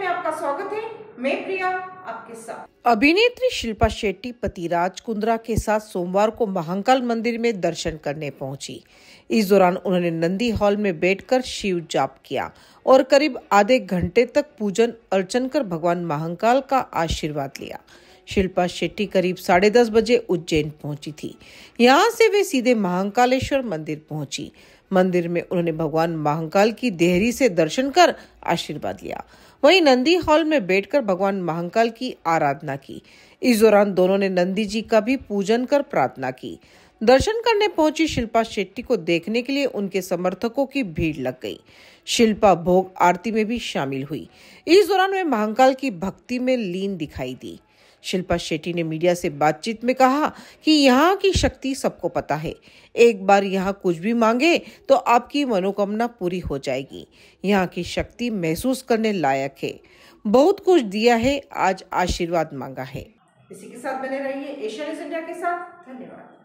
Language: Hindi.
में आपका स्वागत है मैं प्रिया आपके साथ अभिनेत्री शिल्पा शेट्टी पतिराज कुंद्रा के साथ सोमवार को महाकाल मंदिर में दर्शन करने पहुंची इस दौरान उन्होंने नंदी हॉल में बैठकर शिव जाप किया और करीब आधे घंटे तक पूजन अर्चन कर भगवान महाकाल का आशीर्वाद लिया शिल्पा शेट्टी करीब साढ़े दस बजे उज्जैन पहुंची थी यहाँ से वे सीधे महाकालेश्वर मंदिर पहुंची मंदिर में उन्होंने भगवान महाकाल की देहरी से दर्शन कर आशीर्वाद लिया वहीं नंदी हॉल में बैठकर भगवान महाकाल की आराधना की इस दौरान दोनों ने नंदी जी का भी पूजन कर प्रार्थना की दर्शन करने पहुंची शिल्पा शेट्टी को देखने के लिए उनके समर्थकों की भीड़ लग गई शिल्पा भोग आरती में भी शामिल हुई इस दौरान वे महाकाल की भक्ति में लीन दिखाई दी शिल्पा शेट्टी ने मीडिया से बातचीत में कहा कि यहाँ की शक्ति सबको पता है एक बार यहाँ कुछ भी मांगे तो आपकी मनोकामना पूरी हो जाएगी यहाँ की शक्ति महसूस करने लायक है बहुत कुछ दिया है आज आशीर्वाद मांगा है इसी के साथ बने रहिए न्यूज इंडिया के साथ धन्यवाद